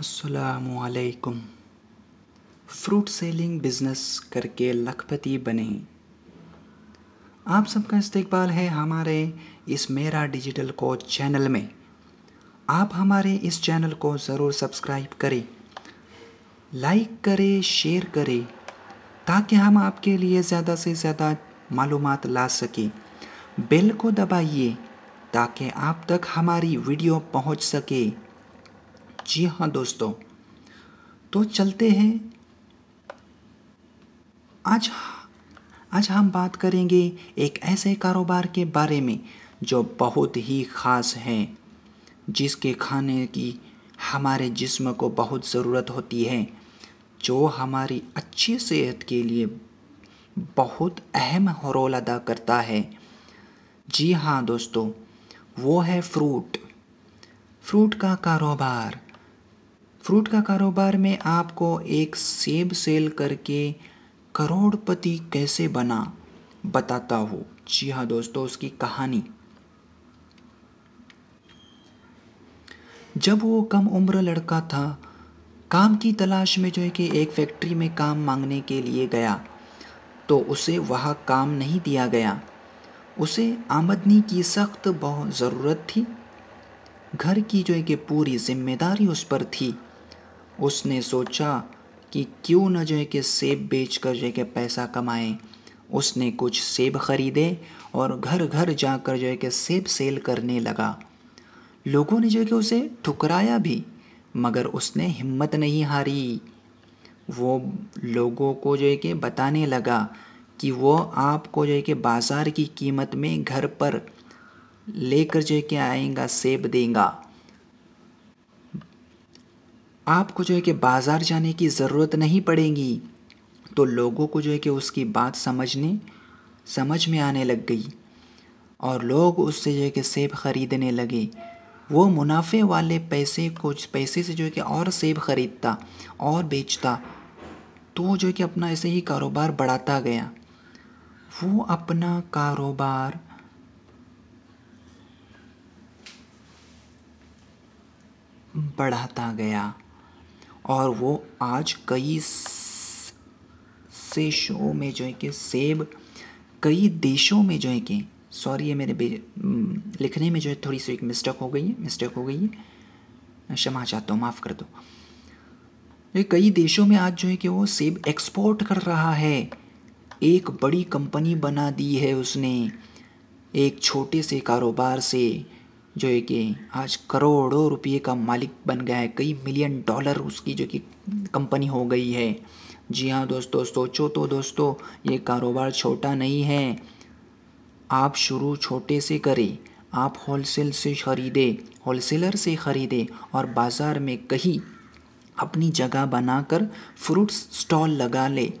असलकुम fruit selling business करके लखपति बने आप सबका इस्तकबाल है हमारे इस मेरा डिजिटल कोच चैनल में आप हमारे इस चैनल को ज़रूर सब्सक्राइब करें लाइक करें शेयर करें ताकि हम आपके लिए ज़्यादा से ज़्यादा मालूम ला सकें बेल को दबाइए ताकि आप तक हमारी वीडियो पहुंच सके जी हाँ दोस्तों तो चलते हैं आज आज हम बात करेंगे एक ऐसे कारोबार के बारे में जो बहुत ही ख़ास है जिसके खाने की हमारे जिस्म को बहुत ज़रूरत होती है जो हमारी अच्छी सेहत के लिए बहुत अहम रोल अदा करता है जी हाँ दोस्तों वो है फ्रूट फ्रूट का कारोबार फ्रूट का कारोबार में आपको एक सेब सेल करके करोड़पति कैसे बना बताता हूँ जी हाँ दोस्तों उसकी कहानी जब वो कम उम्र लड़का था काम की तलाश में जो है कि एक फैक्ट्री में काम मांगने के लिए गया तो उसे वह काम नहीं दिया गया उसे आमदनी की सख्त बहुत ज़रूरत थी घर की जो है कि पूरी जिम्मेदारी उस पर थी उसने सोचा कि क्यों न जय के सेब बेच कर जय के पैसा कमाएं उसने कुछ सेब खरीदे और घर घर जाकर जो है कि सेब सेल करने लगा लोगों ने जो है कि उसे ठुकराया भी मगर उसने हिम्मत नहीं हारी वो लोगों को जो है कि बताने लगा कि वो आपको जो है कि बाज़ार की कीमत में घर पर लेकर जो है कि आएगा सेब देगा आपको जो है कि बाज़ार जाने की ज़रूरत नहीं पड़ेगी तो लोगों को जो है कि उसकी बात समझने समझ में आने लग गई और लोग उससे जो है कि सेब ख़रीदने लगे वो मुनाफे वाले पैसे को पैसे से जो है कि और सेब ख़रीदता और बेचता तो जो है कि अपना ऐसे ही कारोबार बढ़ाता गया वो अपना कारोबार बढ़ाता गया और वो आज कई से शो में जो है कि सेब कई देशों में जो है कि सॉरी ये मेरे लिखने में जो है थोड़ी सी एक मिस्टेक हो गई है मिस्टेक हो गई है क्षमा चाहता हूँ माफ़ कर दो ये कई देशों में आज जो है कि वो सेब एक्सपोर्ट कर रहा है एक बड़ी कंपनी बना दी है उसने एक छोटे से कारोबार से जो है कि आज करोड़ों रुपये का मालिक बन गया है कई मिलियन डॉलर उसकी जो कि कंपनी हो गई है जी हाँ दोस्तों सोचो तो दोस्तों ये कारोबार छोटा नहीं है आप शुरू छोटे से करें आप होलसेल से ख़रीदें होलसेलर से ख़रीदें और बाज़ार में कहीं अपनी जगह बनाकर फ्रूट स्टॉल लगा ले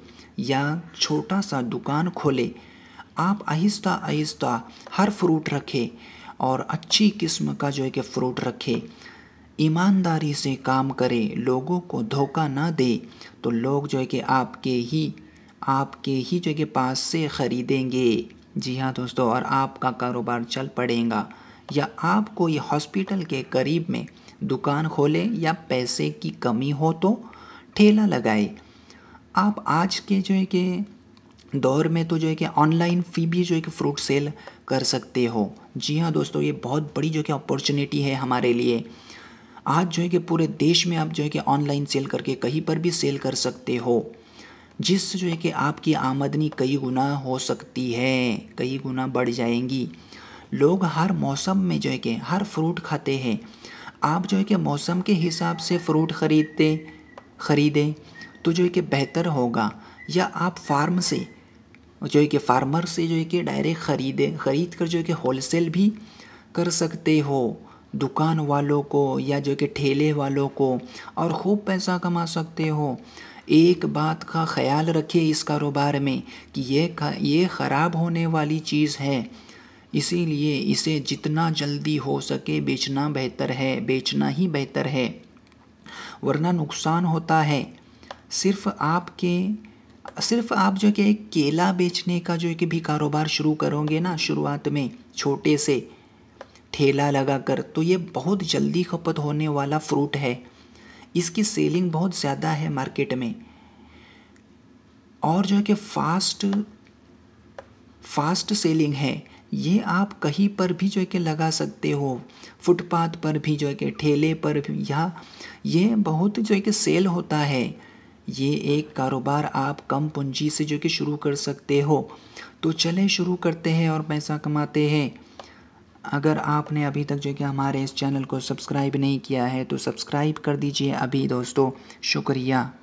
या छोटा सा दुकान खोले आप आहिस्ता आहिस्ता हर फ्रूट रखें और अच्छी किस्म का जो है कि फ्रूट रखे ईमानदारी से काम करे लोगों को धोखा ना दे तो लोग जो है कि आपके ही आपके ही जो है कि पास से ख़रीदेंगे जी हाँ दोस्तों और आपका कारोबार चल पड़ेगा या आप कोई हॉस्पिटल के करीब में दुकान खोले या पैसे की कमी हो तो ठेला लगाए आप आज के जो है कि दौर में तो जो है कि ऑनलाइन फी भी जो है कि फ्रूट सेल कर सकते हो जी हाँ दोस्तों ये बहुत बड़ी जो कि अपॉर्चुनिटी है हमारे लिए आज जो है कि पूरे देश में आप जो है कि ऑनलाइन सेल करके कहीं पर भी सेल कर सकते हो जिससे जो है कि आपकी आमदनी कई गुना हो सकती है कई गुना बढ़ जाएंगी लोग हर मौसम में जो है कि हर फ्रूट खाते हैं आप जो है कि मौसम के हिसाब से फ्रूट ख़रीदते ख़रीदें तो जो है कि बेहतर होगा या आप फार्म से जो है कि फार्मर से जो है कि डायरेक्ट ख़रीदे ख़रीद कर जो है कि होलसेल भी कर सकते हो दुकान वालों को या जो कि ठेले वालों को और खूब पैसा कमा सकते हो एक बात का ख्याल रखिए इस कारोबार में कि ये ये ख़राब होने वाली चीज़ है इसीलिए इसे जितना जल्दी हो सके बेचना बेहतर है बेचना ही बेहतर है वरना नुकसान होता है सिर्फ आपके सिर्फ आप जो कि केला बेचने का जो कि भी कारोबार शुरू करोगे ना शुरुआत में छोटे से ठेला लगा कर तो ये बहुत जल्दी खपत होने वाला फ्रूट है इसकी सेलिंग बहुत ज़्यादा है मार्केट में और जो है कि फास्ट फास्ट सेलिंग है ये आप कहीं पर भी जो है कि लगा सकते हो फुटपाथ पर भी जो है कि ठेले पर भी या ये बहुत जो है कि सेल होता है ये एक कारोबार आप कम पूंजी से जो कि शुरू कर सकते हो तो चलें शुरू करते हैं और पैसा कमाते हैं अगर आपने अभी तक जो कि हमारे इस चैनल को सब्सक्राइब नहीं किया है तो सब्सक्राइब कर दीजिए अभी दोस्तों शुक्रिया